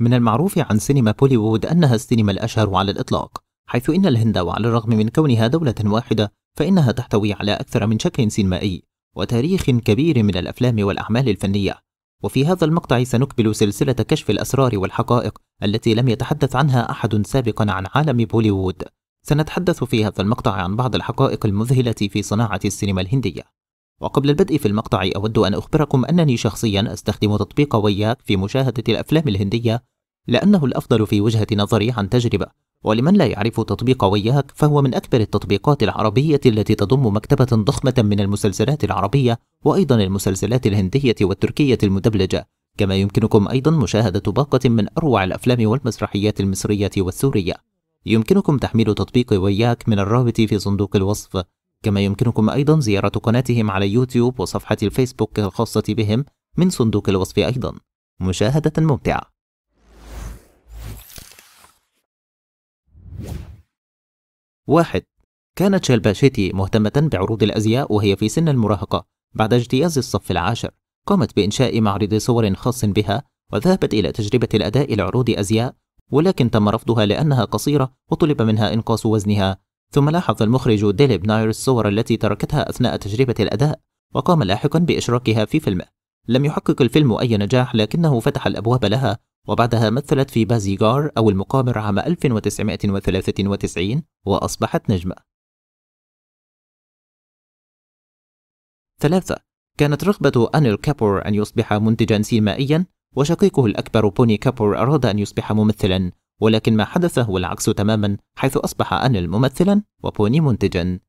من المعروف عن سينما بوليوود أنها السينما الأشهر على الإطلاق حيث إن الهند وعلى الرغم من كونها دولة واحدة فإنها تحتوي على أكثر من شكل سينمائي وتاريخ كبير من الأفلام والأعمال الفنية وفي هذا المقطع سنكمل سلسلة كشف الأسرار والحقائق التي لم يتحدث عنها أحد سابقا عن عالم بوليوود سنتحدث في هذا المقطع عن بعض الحقائق المذهلة في صناعة السينما الهندية وقبل البدء في المقطع أود أن أخبركم أنني شخصيا أستخدم تطبيق وياك في مشاهدة الأفلام الهندية لأنه الأفضل في وجهة نظري عن تجربة ولمن لا يعرف تطبيق وياك فهو من أكبر التطبيقات العربية التي تضم مكتبة ضخمة من المسلسلات العربية وأيضا المسلسلات الهندية والتركية المدبلجة كما يمكنكم أيضا مشاهدة باقة من أروع الأفلام والمسرحيات المصرية والسورية يمكنكم تحميل تطبيق وياك من الرابط في صندوق الوصف كما يمكنكم أيضا زيارة قناتهم على يوتيوب وصفحة الفيسبوك الخاصة بهم من صندوق الوصف أيضا مشاهدة ممتعة واحد كانت شلباشيتي مهتمة بعروض الأزياء وهي في سن المراهقة بعد اجتياز الصف العاشر قامت بإنشاء معرض صور خاص بها وذهبت إلى تجربة الأداء لعروض أزياء ولكن تم رفضها لأنها قصيرة وطلب منها إنقاص وزنها ثم لاحظ المخرج ديليب ناير الصور التي تركتها أثناء تجربة الأداء وقام لاحقا بإشراكها في فيلمه لم يحقق الفيلم أي نجاح لكنه فتح الأبواب لها وبعدها مثلت في بازيغار أو المقامر عام 1993 وأصبحت نجمة ثلاثة كانت رغبة أنيل كابور أن يصبح منتجا سينمائيا وشقيقه الأكبر بوني كابور أراد أن يصبح ممثلا ولكن ما حدث هو العكس تماما حيث أصبح أنيل ممثلا وبوني منتجا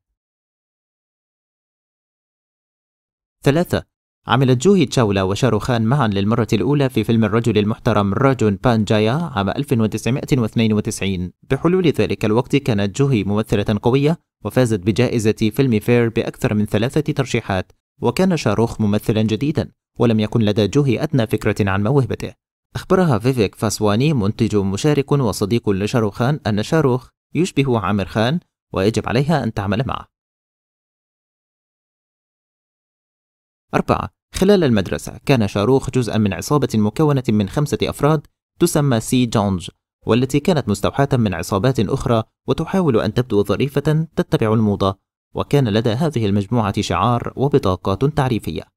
ثلاثة عملت جوهي تشاولا وشاروخان معا للمرة الأولى في فيلم الرجل المحترم راجون بانجايا عام 1992 بحلول ذلك الوقت كانت جوهي ممثلة قوية وفازت بجائزة فيلم فير بأكثر من ثلاثة ترشيحات وكان شاروخ ممثلا جديدا ولم يكن لدى جوهي أدنى فكرة عن موهبته أخبرها فيفيك فاسواني منتج مشارك وصديق لشاروخان أن شاروخ يشبه عامر خان ويجب عليها أن تعمل معه. 4. خلال المدرسة كان شاروخ جزءا من عصابة مكونة من خمسة أفراد تسمى سي جونج والتي كانت مستوحاة من عصابات أخرى وتحاول أن تبدو ظريفة تتبع الموضة وكان لدى هذه المجموعة شعار وبطاقات تعريفية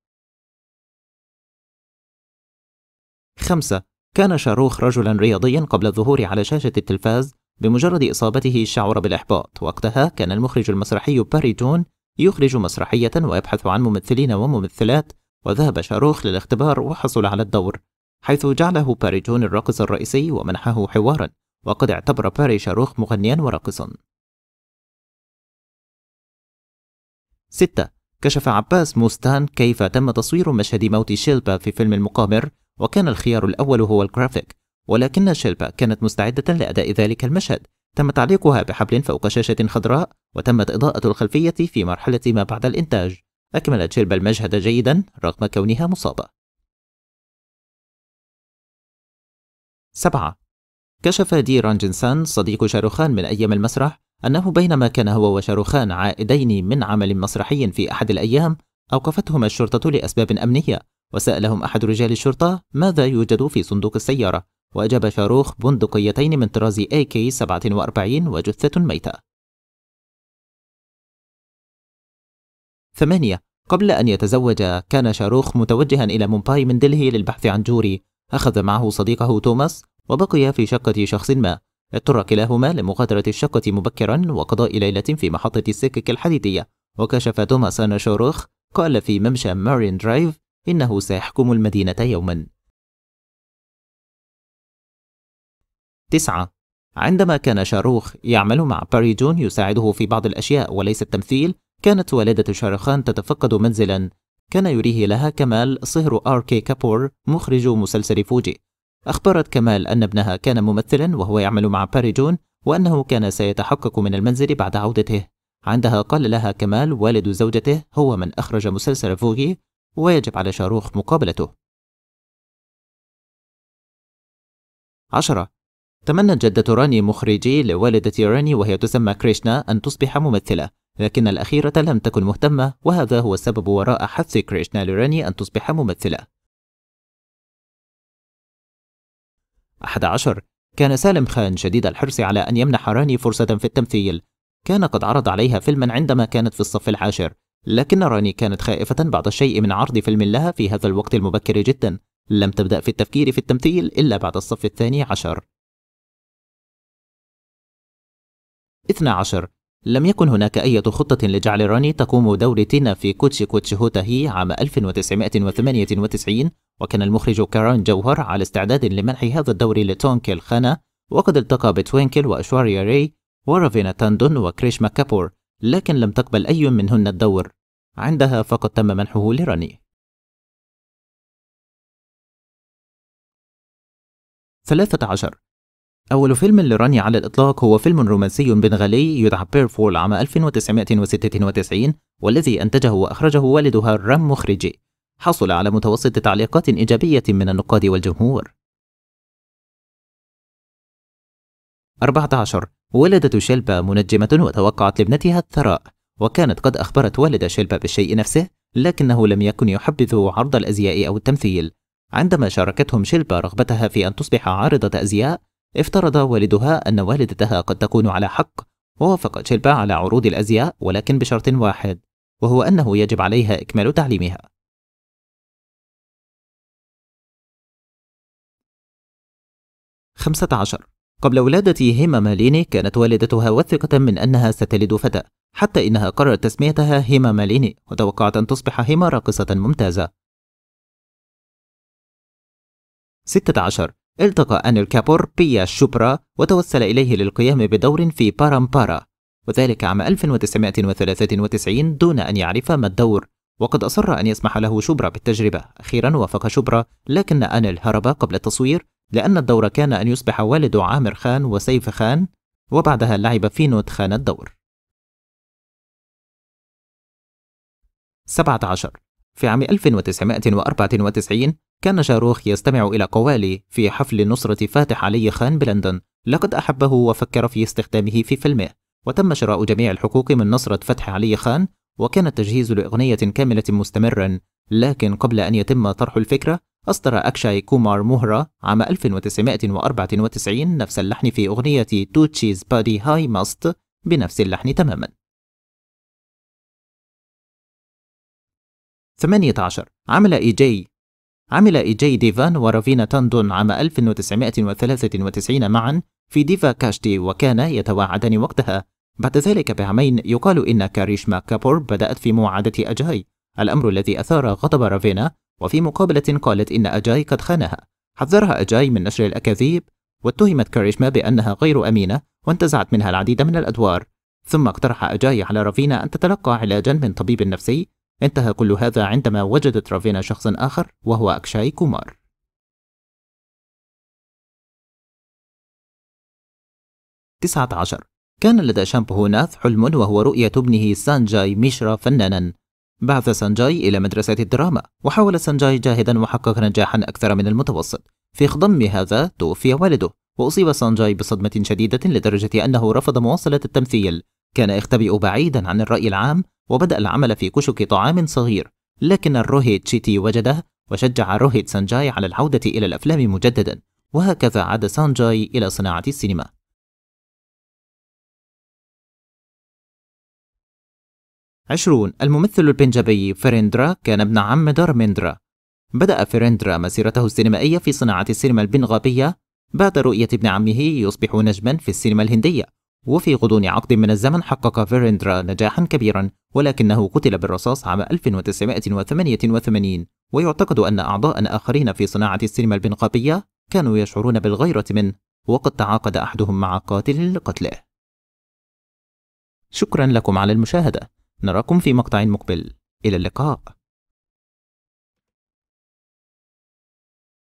خمسة كان شاروخ رجلا رياضيا قبل الظهور على شاشة التلفاز بمجرد إصابته شعر بالإحباط وقتها كان المخرج المسرحي باري جون يخرج مسرحية ويبحث عن ممثلين وممثلات وذهب شاروخ للاختبار وحصل على الدور حيث جعله باري جون الراقص الرئيسي ومنحه حوارا وقد اعتبر باري شاروخ مغنيا وراقصا 6. كشف عباس موستان كيف تم تصوير مشهد موت شيلبا في فيلم المقامر وكان الخيار الأول هو الجرافيك ولكن شيلبا كانت مستعدة لأداء ذلك المشهد تم تعليقها بحبل فوق شاشة خضراء وتمت إضاءة الخلفية في مرحلة ما بعد الإنتاج أكملت شيلبا المشهد جيدا رغم كونها مصابة سبعة كشف دي رانجنسان صديق شاروخان من أيام المسرح أنه بينما كان هو وشاروخان عائدين من عمل مسرحي في أحد الأيام أوقفتهم الشرطة لأسباب أمنية وسألهم أحد رجال الشرطة ماذا يوجد في صندوق السيارة وأجاب شاروخ بندقيتين من طراز ak 47 وجثة ميتة 8 قبل أن يتزوج كان شاروخ متوجها إلى مومباي من دلهي للبحث عن جوري أخذ معه صديقه توماس وبقي في شقة شخص ما اضطر كلاهما لمغادرة الشقة مبكرا وقضاء ليلة في محطة السكك الحديدية وكشف توماس أن شاروخ قال في ممشى مارين درايف إنه سيحكم المدينة يوما تسعة عندما كان شاروخ يعمل مع باري جون يساعده في بعض الأشياء وليس التمثيل كانت والدة شاروخان تتفقد منزلا كان يريه لها كمال صهر آر كي كابور مخرج مسلسل فوجي أخبرت كمال أن ابنها كان ممثلا وهو يعمل مع باري جون وأنه كان سيتحقق من المنزل بعد عودته عندها قال لها كمال والد زوجته هو من أخرج مسلسل فوغي ويجب على شاروخ مقابلته عشرة تمنت جدة راني مخرجي لوالدة راني وهي تسمى كريشنا أن تصبح ممثلة لكن الأخيرة لم تكن مهتمة وهذا هو السبب وراء حث كريشنا لراني أن تصبح ممثلة 11 كان سالم خان شديد الحرص على أن يمنح راني فرصة في التمثيل كان قد عرض عليها فيلما عندما كانت في الصف العاشر لكن راني كانت خائفة بعض الشيء من عرض فيلم لها في هذا الوقت المبكر جدا لم تبدأ في التفكير في التمثيل إلا بعد الصف الثاني عشر 12 لم يكن هناك أي خطة لجعل راني تقوم دور تينا في كوتشي كوتشي هوتاهي عام 1998 وكان المخرج كاران جوهر على استعداد لمنح هذا الدور لتونكل خانا وقد التقى بتوينكل وأشواريا ري ورافينا تاندون وكريشما كابور لكن لم تقبل أي منهن الدور عندها فقد تم منحه لراني ثلاثة عشر أول فيلم لراني على الإطلاق هو فيلم رومانسي بنغالي يدعى بيرفول عام 1996 والذي أنتجه وأخرجه والدها رام مخرجي حصل على متوسط تعليقات إيجابية من النقاد والجمهور 14 ولدت شيلبا منجمة وتوقعت لابنتها الثراء وكانت قد أخبرت والد شيلبا بالشيء نفسه لكنه لم يكن يحبذ عرض الأزياء أو التمثيل عندما شاركتهم شيلبا رغبتها في أن تصبح عارضة أزياء افترض والدها أن والدتها قد تكون على حق ووافقت شيلبا على عروض الأزياء ولكن بشرط واحد وهو أنه يجب عليها إكمال تعليمها خمسة عشر قبل ولادة هيما ماليني كانت والدتها واثقة من أنها ستلد فتى حتى إنها قررت تسميتها هيما ماليني وتوقعت أن تصبح هيما راقصة ممتازة 16 التقى أنيل كابور بيا شوبرا وتوسل إليه للقيام بدور في بارامبارا وذلك عام 1993 دون أن يعرف ما الدور وقد أصر أن يسمح له شوبرا بالتجربة أخيرا وافق شوبرا لكن أنيل هرب قبل التصوير لأن الدور كان أن يصبح والد عامر خان وسيف خان وبعدها لعب فينوت خان الدور 17 في عام 1994 كان شاروخ يستمع إلى قوالي في حفل نصرة فاتح علي خان بلندن لقد أحبه وفكر في استخدامه في فيلمه وتم شراء جميع الحقوق من نصرة فتح علي خان وكان التجهيز لأغنية كاملة مستمرا لكن قبل أن يتم طرح الفكرة أصدر أكشاي كومار مهرة عام 1994 نفس اللحن في أغنية توتشيز بادي هاي ماست بنفس اللحن تماما 18 عمل إي جي عمل إي جي ديفان ورافينا تاندون عام 1993 معا في ديفا كاشتي وكان يتواعدان وقتها بعد ذلك بعامين يقال إن كاريشما كابور بدأت في موعدة أجاي الأمر الذي أثار غضب رافينا وفي مقابلة قالت إن أجاي قد خانها حذرها أجاي من نشر الأكاذيب واتهمت كاريشما بأنها غير أمينة وانتزعت منها العديد من الأدوار ثم اقترح أجاي على رافينا أن تتلقى علاجا من طبيب نفسي انتهى كل هذا عندما وجدت رافينا شخصا آخر وهو أكشاي كومار تسعة عشر كان لدى شامبو ناث حلم وهو رؤية ابنه سانجاي ميشرا فنانا بعث سانجاي إلى مدرسة الدراما وحاول سانجاي جاهدا وحقق نجاحا أكثر من المتوسط في خضم هذا توفي والده وأصيب سانجاي بصدمة شديدة لدرجة أنه رفض مواصلة التمثيل كان يختبئ بعيدا عن الرأي العام وبدأ العمل في كشك طعام صغير لكن الروهيت شيتي وجده وشجع روهيت سانجاي على العودة إلى الأفلام مجددا وهكذا عاد سانجاي إلى صناعة السينما 20 الممثل البنجابي فريندرا كان ابن عم دارميندرا بدأ فريندرا مسيرته السينمائية في صناعة السينما البنغابية بعد رؤية ابن عمه يصبح نجما في السينما الهندية وفي غضون عقد من الزمن حقق فريندرا نجاحا كبيرا ولكنه قتل بالرصاص عام 1988 ويعتقد أن أعضاء آخرين في صناعة السينما البنغابية كانوا يشعرون بالغيرة منه وقد تعاقد أحدهم مع قاتل لقتله شكرا لكم على المشاهدة نراكم في مقطع مقبل إلى اللقاء